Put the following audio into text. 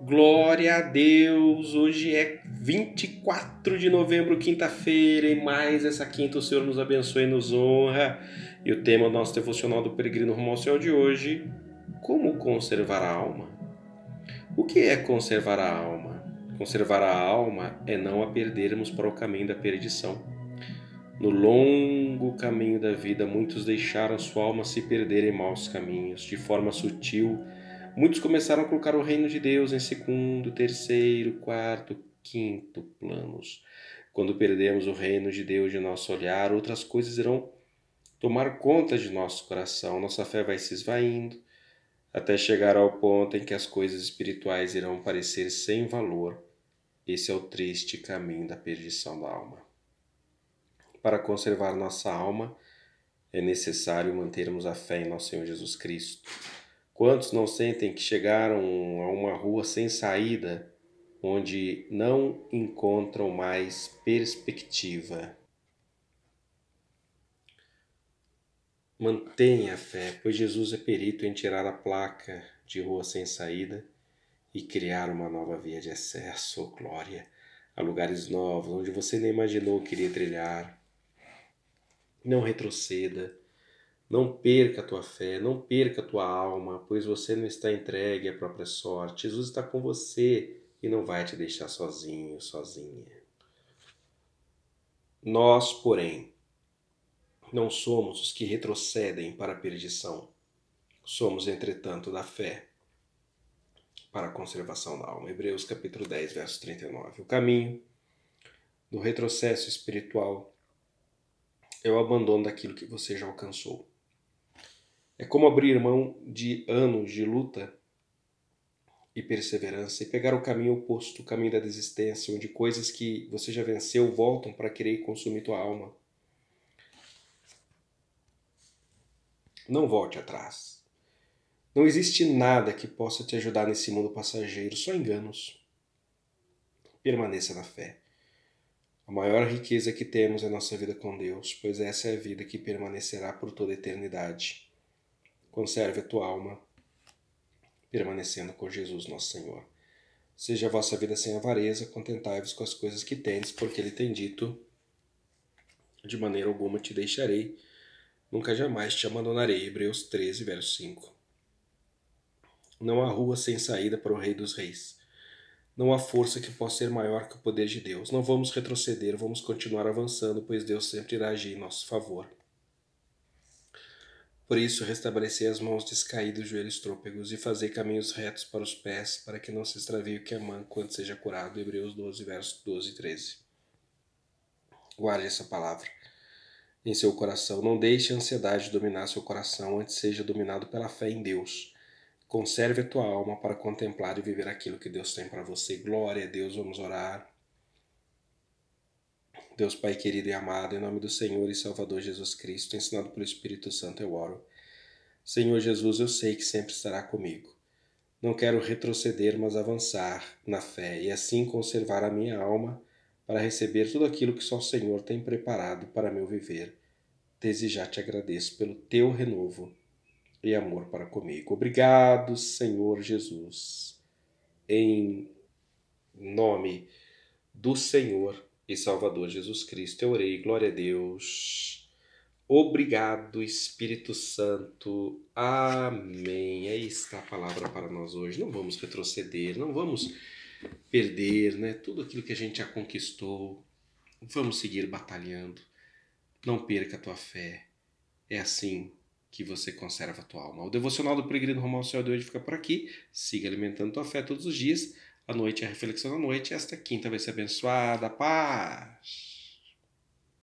Glória a Deus! Hoje é 24 de novembro, quinta-feira, e mais essa quinta o Senhor nos abençoe e nos honra. E o tema do nosso devocional do Peregrino Rumo ao Céu de hoje: Como conservar a alma? O que é conservar a alma? Conservar a alma é não a perdermos para o caminho da perdição. No longo caminho da vida, muitos deixaram sua alma se perder em maus caminhos, de forma sutil Muitos começaram a colocar o reino de Deus em segundo, terceiro, quarto, quinto planos. Quando perdemos o reino de Deus de nosso olhar, outras coisas irão tomar conta de nosso coração. Nossa fé vai se esvaindo até chegar ao ponto em que as coisas espirituais irão parecer sem valor. Esse é o triste caminho da perdição da alma. Para conservar nossa alma, é necessário mantermos a fé em nosso Senhor Jesus Cristo Quantos não sentem que chegaram a uma rua sem saída, onde não encontram mais perspectiva? Mantenha a fé, pois Jesus é perito em tirar a placa de rua sem saída e criar uma nova via de acesso, oh glória, a lugares novos onde você nem imaginou que iria trilhar. Não retroceda, não perca a tua fé, não perca a tua alma, pois você não está entregue à própria sorte. Jesus está com você e não vai te deixar sozinho, sozinha. Nós, porém, não somos os que retrocedem para a perdição. Somos, entretanto, da fé para a conservação da alma. Hebreus capítulo 10, verso 39. O caminho do retrocesso espiritual é o abandono daquilo que você já alcançou. É como abrir mão de anos de luta e perseverança e pegar o caminho oposto, o caminho da desistência, onde coisas que você já venceu voltam para querer consumir tua alma. Não volte atrás. Não existe nada que possa te ajudar nesse mundo passageiro, só enganos. Permaneça na fé. A maior riqueza que temos é nossa vida com Deus, pois essa é a vida que permanecerá por toda a eternidade. Conserve a tua alma permanecendo com Jesus nosso Senhor. Seja a vossa vida sem avareza, contentai-vos com as coisas que tendes, porque ele tem dito: De maneira alguma te deixarei, nunca jamais te abandonarei. Hebreus 13, verso 5. Não há rua sem saída para o Rei dos Reis. Não há força que possa ser maior que o poder de Deus. Não vamos retroceder, vamos continuar avançando, pois Deus sempre irá agir em nosso favor. Por isso, restabelecer as mãos descaídas, os joelhos trôpegos, e fazer caminhos retos para os pés, para que não se extravie o que é quando seja curado. Hebreus 12, versos 12 e 13. Guarde essa palavra em seu coração. Não deixe a ansiedade dominar seu coração, antes seja dominado pela fé em Deus. Conserve a tua alma para contemplar e viver aquilo que Deus tem para você. Glória a Deus, vamos orar. Deus Pai querido e amado, em nome do Senhor e Salvador Jesus Cristo, ensinado pelo Espírito Santo, eu oro. Senhor Jesus, eu sei que sempre estará comigo. Não quero retroceder, mas avançar na fé e assim conservar a minha alma para receber tudo aquilo que só o Senhor tem preparado para meu viver. Desde já te agradeço pelo teu renovo e amor para comigo. Obrigado, Senhor Jesus. Em nome do Senhor e Salvador Jesus Cristo. Eu orei, glória a Deus. Obrigado, Espírito Santo. Amém. é está a palavra para nós hoje. Não vamos retroceder, não vamos perder, né? Tudo aquilo que a gente já conquistou. Vamos seguir batalhando. Não perca a tua fé. É assim que você conserva a tua alma. O devocional do Peregrino Romano Senhor de hoje fica por aqui. Siga alimentando tua fé todos os dias a noite é a reflexão da noite. Esta quinta vai ser abençoada. Paz!